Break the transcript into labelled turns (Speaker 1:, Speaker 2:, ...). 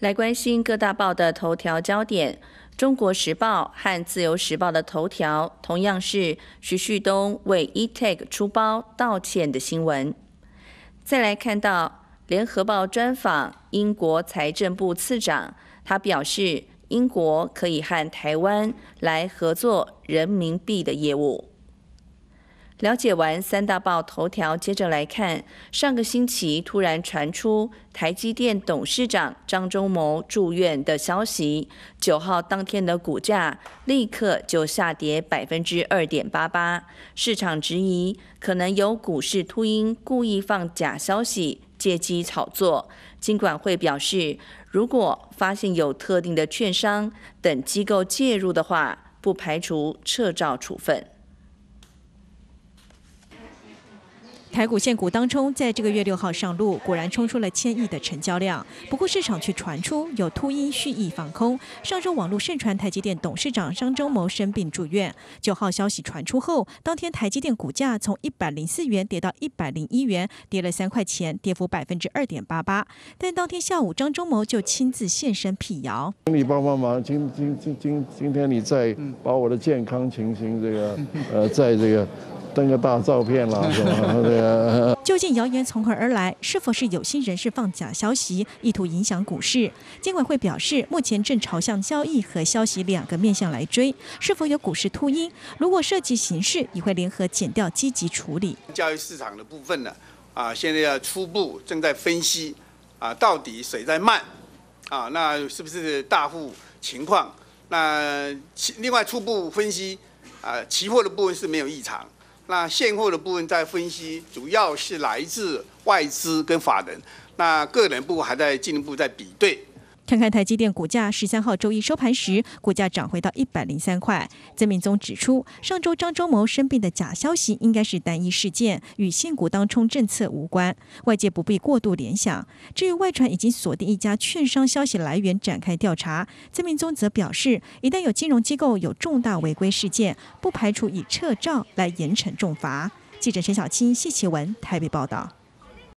Speaker 1: 来关心各大报的头条焦点，《中国时报》和《自由时报》的头条同样是徐旭东为 eTag 出包道歉的新闻。再来看到《联合报》专访英国财政部次长，他表示英国可以和台湾来合作人民币的业务。了解完三大报头条，接着来看上个星期突然传出台积电董事长张忠谋住院的消息。九号当天的股价立刻就下跌百分之二点八八，市场质疑可能有股市秃鹰故意放假消息借机炒作。金管会表示，如果发现有特定的券商等机构介入的话，不排除撤照处分。
Speaker 2: 台股现股当中，在这个月六号上路，果然冲出了千亿的成交量。不过市场却传出有秃鹰蓄意放空。上周网络盛传台积电董事长张忠谋生病住院，九号消息传出后，当天台积电股价从一百零四元跌到一百零一元，跌了三块钱，跌幅百分之二点八八。但当天下午，张忠谋就亲自现身辟谣：“
Speaker 3: 请你帮帮忙，今今今今今天你再把我的健康情形这个呃，在这个。”登个大照片了。
Speaker 2: 究竟谣言从何而来？是否是有心人士放假消息，意图影响股市？监管会表示，目前正朝向交易和消息两个面向来追，是否有股市秃鹰？如果涉及形式，也会联合减掉积极处理。
Speaker 3: 交易市场的部分呢？啊，现在要初步正在分析，啊，到底谁在卖？啊，那是不是大户情况？那其另外初步分析，啊，期货的部分是没有异常。那现货的部分在分析，主要是来自外资跟法人，那个人部还在进一步在比对。
Speaker 2: 看看台积电股价，十三号周一收盘时，股价涨回到一百零三块。曾明宗指出，上周张忠谋生病的假消息应该是单一事件，与限股当冲政策无关，外界不必过度联想。至于外传已经锁定一家券商消息来源展开调查，曾明宗则表示，一旦有金融机构有重大违规事件，不排除以撤照来严惩重罚。记者陈小青、谢启文台北报道。